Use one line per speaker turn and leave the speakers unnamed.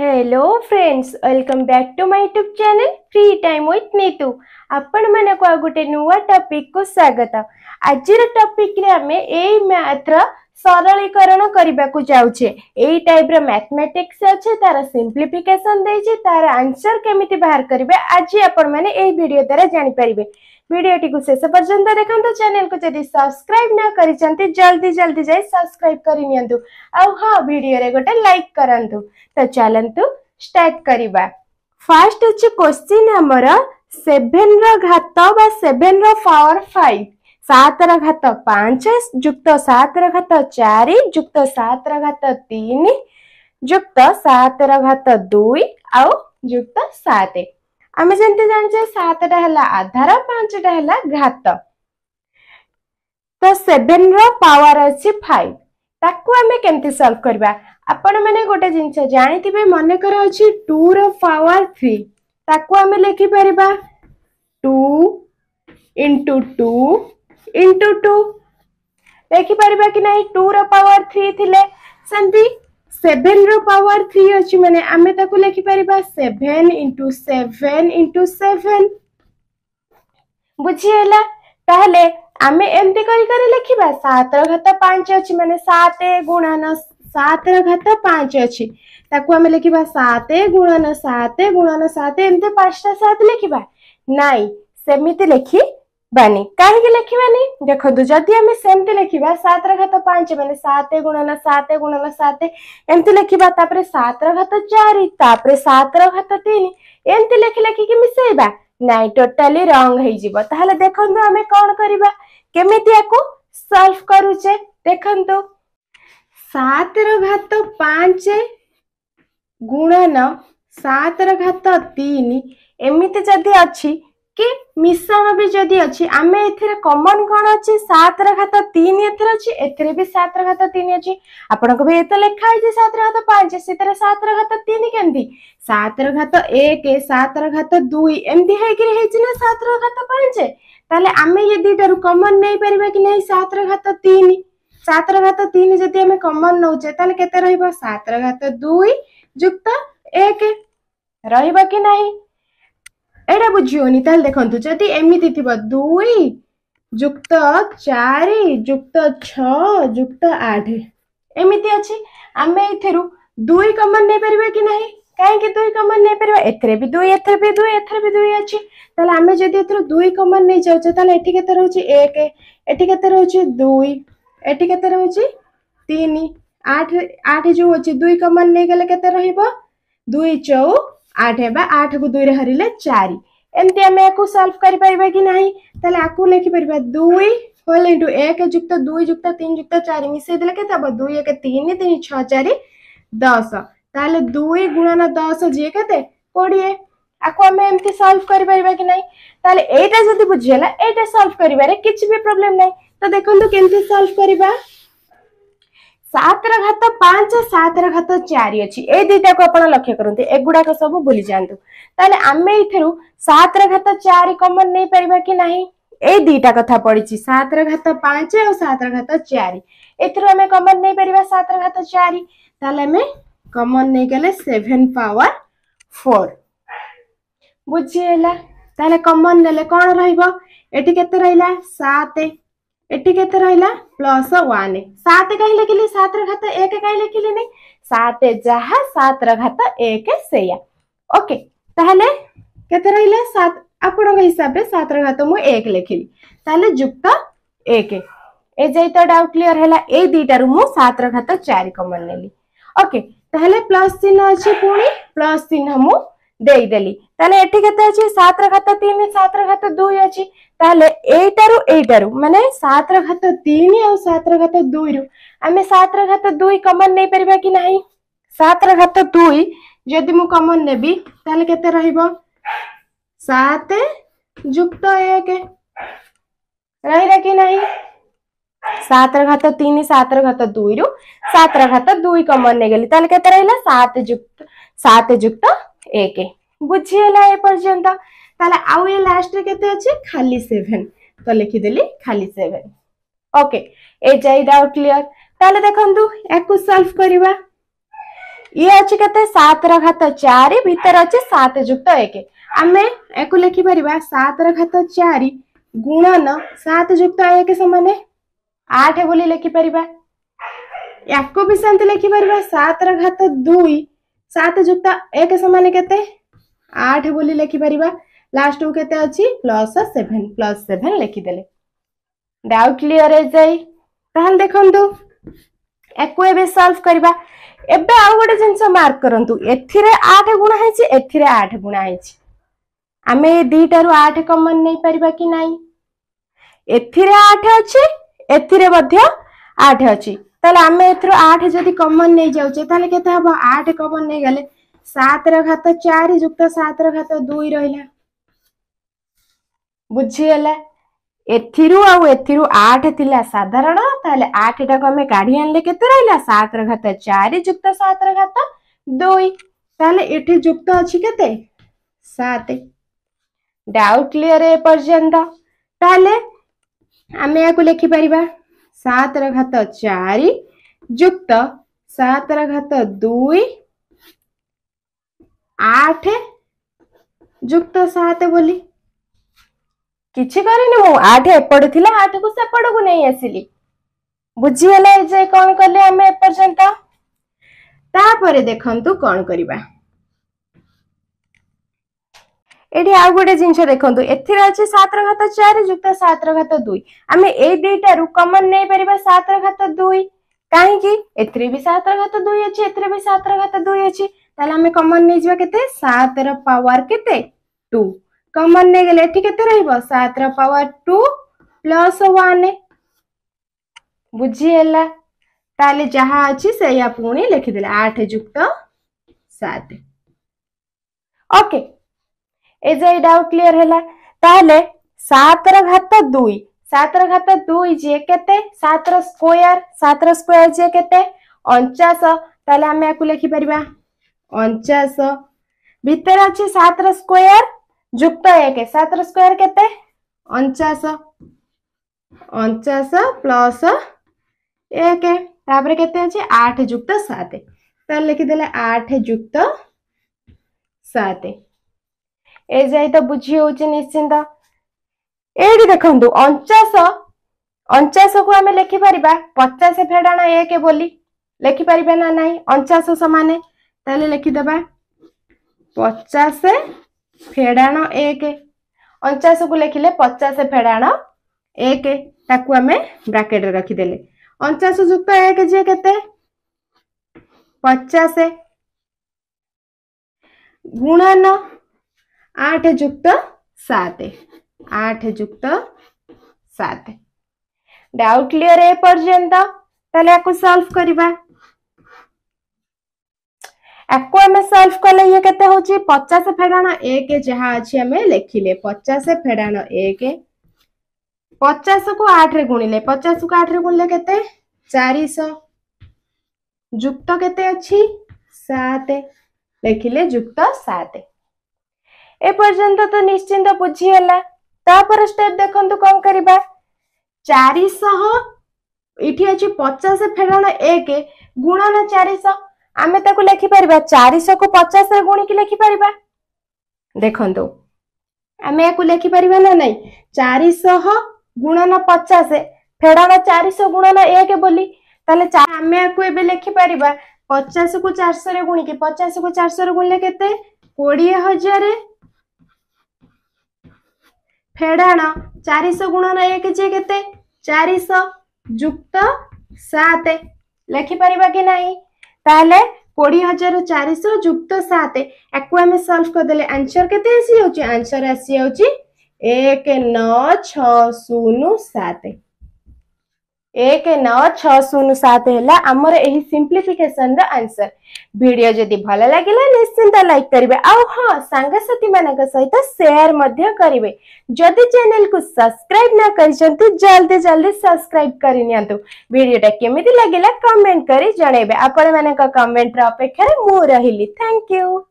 hello friends welcome back to my YouTube channel free time with Neetu आपण मानक आ गोटे नुआ टॉपिक को स्वागत आज टॉपिक रे आमे ए मैथ्र ସରଳୀକରଣ କରିବାକୁ ଯାଉଛେ ଏଇ ଟାଇପ୍ର ମ୍ୟାଥମେଟିକ୍ସ ଅଛି ତାର ସିମ୍ପ୍ଲିଫିକେସନ ଦେଇଛି ତାର ଆନ୍ସର କେମିତି ବାହାର କରିବେ ଆଜି ଆପଣମାନେ ଏହି ଭିଡ଼ିଓ ଦ୍ୱାରା ଜାଣିପାରିବେ ଭିଡ଼ିଓଟିକୁ ଶେଷ ପର୍ଯ୍ୟନ୍ତ ଦେଖନ୍ତୁ ଚ୍ୟାନେଲକୁ ଯଦି ସବସ୍କ୍ରାଇବ୍ ନ କରିଛନ୍ତି ଜଲ୍ଦି ଜଲ୍ଦି ଯାଇ ସବସ୍କ୍ରାଇବ୍ କରିନିଅନ୍ତୁ ଆଉ ହଁ ଭିଡ଼ିଓରେ ଗୋଟେ ଲାଇକ୍ କରନ୍ତୁ ତ ଚାଲନ୍ତୁ ଷ୍ଟାର୍ଟ କରିବା ଫାର୍ଷ୍ଟ ଅଛି କ୍ୱେଶ୍ଚିନ୍ ଆମର ସେଭେନର ଘାତ ବା ସେଭେନର ପାୱାର ଫାଇଭ୍ सतर घत पांच युक्त सतर घत चार युक्त सतर घत तीन युक्त सतर घत दुई आुक्त सात आम जमी जानचे सतटा है आधार पांचटा है घात तो सेवेन रवर अच्छी फाइव ताक सल्व करवा आपण मैंने गोटे जिनस जानी मन कर टू रवर थ्री ताकू लिखिपर टू इंटु टू into 2 देखि परबा कि नै 2 रो पावर 3 थिले संधि 7 रो पावर 3 अछि माने आमे ताको लेखि परबा 7 into 7 into 7 बुझियला ताले आमे एंती करि करि लेखिबा 7 रो घात 5 अछि माने 7 7 रो घात 5 अछि ताको आमे लेखिबा 7 7 7 एंते 5 7 लेखिबा नै सेमिति लेखि बानी कहीं लिखानी देखो जदि सेमती लिखा सतर घत पांच मान सत गुणन सत गुणन सत एम लिखा तापर सतर चार सतर घत तीन एमती लिख लिखी ना टोटाली रंग हो देखो आम सल्व करूचे देखत सतर घत पांच गुणन सतर घत तीन एमती जदि अच्छी କି ମିଶାଣ ବି ଯଦି ଅଛି ଆମେ ଏଥିରେ କମନ୍ କ'ଣ ଅଛି ସାତର ଘାତ ତିନି ଏଥିରେ ଅଛି ଏଥିରେ ବି ସାତର ଘାତ ତିନି ଅଛି ଆପଣଙ୍କ ବି ଏତ ଲେଖା ହେଇଛି ସାତର ଘାତ ପାଞ୍ଚ ସେଥିରେ ସାତର ଘାତ ତିନି କେମିତି ସାତର ଘାତ ଏକ ସାତର ଘାତ ଦୁଇ ଏମିତି ହେଇକିରି ହେଇଛି ନା ସାତର ଘାତ ପାଞ୍ଚ ତାହେଲେ ଆମେ ଏ ଦୁଇଟାରୁ କମନ୍ ନେଇପାରିବା କି ନାହିଁ ସାତର ଘାତ ତିନି ସାତର ଘାତ ତିନି ଯଦି ଆମେ କମନ୍ ନଉଛେ ତାହେଲେ କେତେ ରହିବ ସାତର ଘାତ ଦୁଇ ଯୁକ୍ତ ଏକ ରହିବ କି ନାହିଁ ଏଇଟା ବୁଝିବନି ତାହେଲେ ଦେଖନ୍ତୁ ଯଦି ଏମିତି ଥିବ ଦୁଇ ଯୁକ୍ତ ଚାରି ଯୁକ୍ତ ଛଅ ଯୁକ୍ତ ଆଠ ଏମିତି ଅଛି ଆମେ ଏଥିରୁ ଦୁଇ କମନ୍ ନେଇପାରିବା କି ନାହିଁ କାହିଁକି ଦୁଇ କମନ୍ ନେଇପାରିବା ଏଥିରେ ବି ଦୁଇ ଏଥିରେ ବି ଦୁଇ ଏଥିରେ ବି ଦୁଇ ଅଛି ତାହେଲେ ଆମେ ଯଦି ଏଥିରୁ ଦୁଇ କମନ୍ ନେଇଯାଉଛେ ତାହେଲେ ଏଠି କେତେ ରହୁଛି ଏକ ଏଠି କେତେ ରହୁଛି ଦୁଇ ଏଠି କେତେ ରହୁଛି ତିନି ଆଠ ଆଠ ଯେଉଁ ଅଛି ଦୁଇ କମନ୍ ନେଇଗଲେ କେତେ ରହିବ ଦୁଇ ଚଉ आठ है आठ को दुई हर चार एमती आम या सल्व कर लिखिपर दुई होल इंटु एक युक्त दुई युक्त तीन युक्त चार मिसईदे के दुई एक तीन तीन छ चार दस ताल दुई गुणन दस जी के कोड़े आपको आम एम सल्व कर कि ना बुझीगला यहाँ सल्व कर भी प्रोब्लेम ना तो देखो कमी सल्व करवा सतर घत पांच सतर घत चार अच्छी दिटा को आज लक्ष्य करते एगुड़ाक सब भूली जाए सतर घत चार कमन नहीं पार कि ना ये दिटा कथा पड़ी सतर घत पांच और सतर घत चार एमें कमन नहीं पार सतर घत चार कमन नहीं गले सेभेन पावर फोर बुझीला कमन ने कौन रही के सत एटी के रहा प्लस वन सात कहले के सात घात एक कहले के नहीं सात जहा सात घात एक से ओके ताहले केते सात आपण हिसाब रे सात घात मु एक लिखिली ताहले युक्त एक ए जई तो डाउट क्लियर हैला ए दीटा मु सात घात 4 कॉमन नेली ओके ताहले प्लस चिन्ह अछि पुणी प्लस चिन्ह मु देदेली घात सात घात दुई रु आम सतर घात दुई कमन नहीं पार कि सतर घात दुई जदि मु कमन नेबी ते के सात जुक्त एक रहा कि ना सतर घात तीन सतर घात दुई रु सतर घात दुई कमन नहीं गली रहा सात जुक्त सात जुक्त एक बुझीगला लास्ट रे अच्छे खाली सेभेन तो लिखीदेली खाली सेभेन ओके ए जाए डाउट क्लीयर ताले देखु एक सल्व करवा ये अच्छे केतर घात चार भर अच्छे सात युक्त एक आम एक लिखिपर सतर घात चार गुणन सात युक्त एक सामने आठ बोली लिखिपर या भी सेमती लिखिपर सतर घात दुई ସାତ ଯୁକ୍ତ ଏକ ସମାନ କେତେ ଆଠ ବୋଲି ଲେଖିପାରିବା ଲାଷ୍ଟକୁ କେତେ ଅଛି ପ୍ଲସ୍ ସେଭେନ୍ ପ୍ଲସ୍ ସେଭେନ୍ ଲେଖିଦେଲେ ଡାଉ କ୍ଲିଅର ହେଇଯାଏ ତାହେଲେ ଦେଖନ୍ତୁ ୟାକୁ ଏବେ ସଲ୍ଭ କରିବା ଏବେ ଆଉ ଗୋଟେ ଜିନିଷ ମାର୍କ କରନ୍ତୁ ଏଥିରେ ଆଠ ଗୁଣା ହେଇଛି ଏଥିରେ ଆଠ ଗୁଣା ହେଇଛି ଆମେ ଏ ଦିଟାରୁ ଆଠ କମନ ନେଇପାରିବା କି ନାହିଁ ଏଥିରେ ଆଠ ଅଛି ଏଥିରେ ମଧ୍ୟ ଆଠ ଅଛି आम एथर आठ जब कमन नहीं जाऊे हम आठ कमन नहीं गले सतर घात चार युक्त सतर घात दुई रहा बुझीगला एथ आठ थी साधारण आठ टाक आम काढ़ी आनले के सतर घात चार युक्त सतर घात दुई ताल ये युक्त अच्छी के डाउट क्लीयर एपर्तंत आम या लिखिपरिया सतर घत चार युक्त सतर घत दुई आठ जुक्त सात बोली किसी करनी आठ एपट थी आठ को सेपट को नहीं आसली बुझीगला कौन कले आम एपर्तापर देखू कौन करवा ଏଠି ଆଉ ଗୋଟେ ଜିନିଷ ଦେଖନ୍ତୁ ଏଥିରେ ଅଛି ସାତର ଘାତ ଚାରି ଯୁକ୍ତ ସାତର ଘାତ ଦୁଇ ଆମେ ଏଇ ଦୁଇଟାରୁ କମନ୍ ନେଇପାରିବା ସାତର ଘାତ ଦୁଇ କାହିଁକି ଏଥିରେ ବି ସାତର ଘାତ ଦୁଇ ଅଛି ଏଥିରେ ବି ସାତର ଘାତ ଦୁଇ ଅଛି ତାହେଲେ ଆମେ କମନ୍ ନେଇଯିବା କେତେ ସାତର ପାୱାର କେତେ ଟୁ କମନ୍ ନେଇଗଲେ ଏଠି କେତେ ରହିବ ସାତର ପାୱାର ଟୁ ପ୍ଲସ୍ ୱାନ୍ ବୁଝିହେଲା ତାହେଲେ ଯାହା ଅଛି ସେଇଆ ପୁଣି ଲେଖିଦେଲେ ଆଠ ଯୁକ୍ତ ସାତ ଓକେ ए यहाँ क्लीयर है सतर घात दुई सतर घात दुई जी के स्कोर सतर स्कोर जी के अंचाश लिखिपर अंचाश भर अच्छे सतर स्कोर जुक्त एक सतर स्कोर के अंचाश प्लस एक आठ जुक्त सात लिखीदे आठ जुक्त सात ए जाए तो बुझी होश्चिंत ये देखो अंचाश अंचाश को आम लिखिपर पचास फेड़ाण एक लिखिपर ना ना अंचाश सामने तेल लिखिद पचास फेड़ाण एक अंचाश को लिखिले पचास फेड़ाण एक ताकू आम ब्राकेट रखीदे अंचाश जुक्त एक जी के पचास गुणन आठ जुक्त सात आठ जुक्त सात डाउट क्लियर है पर्यंत सल्व करवा सल्व कले के पचास फेड़ एक जहाँ अच्छे लिखिले पचास फेड़ एक पचास को आठ रे गुणिले पचास को आठ रे गुणिले के चार युक्त केत लिखिले युक्त सात ଏ ପର୍ଯ୍ୟନ୍ତ ତ ନିଶ୍ଚିନ୍ତ ବୁଝିହେଲା ତାପରେ ଷ୍ଟେପ୍ ଦେଖନ୍ତୁ କ'ଣ କରିବା ଚାରିଶହ ଏଠି ଅଛି ପଚାଶ ଫେରାଣ ଏକ ଗୁଣନ ଚାରିଶହ ଆମେ ତାକୁ ଲେଖିପାରିବା ଚାରିଶହକୁ ପଚାଶରେ ଗୁଣିକି ଲେଖିପାରିବା ଦେଖନ୍ତୁ ଆମେ ୟାକୁ ଲେଖିପାରିବା ନା ନାଇଁ ଚାରିଶହ ଗୁଣନ ପଚାଶ ଫେଡ଼ାଣ ଚାରିଶହ ଗୁଣନ ଏକ ବୋଲି ତାହେଲେ ଆମେ ୟାକୁ ଏବେ ଲେଖିପାରିବା ପଚାଶକୁ ଚାରିଶହରେ ଗୁଣିକି ପଚାଶକୁ ଚାରିଶହରେ ଗୁଣିଲେ କେତେ କୋଡ଼ିଏ ହଜାର ଫେଡ଼ାଣ ଚାରିଶହ ଗୁଣନ ଏକ ଯେ କେତେ ଚାରିଶହ ଯୁକ୍ତ ସାତ ଲେଖିପାରିବା କି ନାହିଁ ତାହେଲେ କୋଡ଼ିଏ ହଜାର ଚାରିଶହ ଯୁକ୍ତ ସାତ ୟାକୁ ଆମେ ସଲ୍ଭ କରିଦେଲେ ଆନ୍ସର କେତେ ଆସିଯାଉଛି ଆନ୍ସର ଆସିଯାଉଛି ଏକ ନଅ ଛଅ ଶୂନ ସାତ एक नौ छः छून सात है आम सिंप्लीफिकेसन रनसर भिड जदि भल लगे निश्चिंत लाइक करेंगे आउ हाँ सांगसाथी मान सहित सेयार करेंगे जदि चेल को सब्सक्राइब न करते जल्दी जल्दी सब्सक्राइब करीडियोटा केमी लगे कमेंट कर जन आपण मान कमेटर अपेक्षा मुझे रही थैंक यू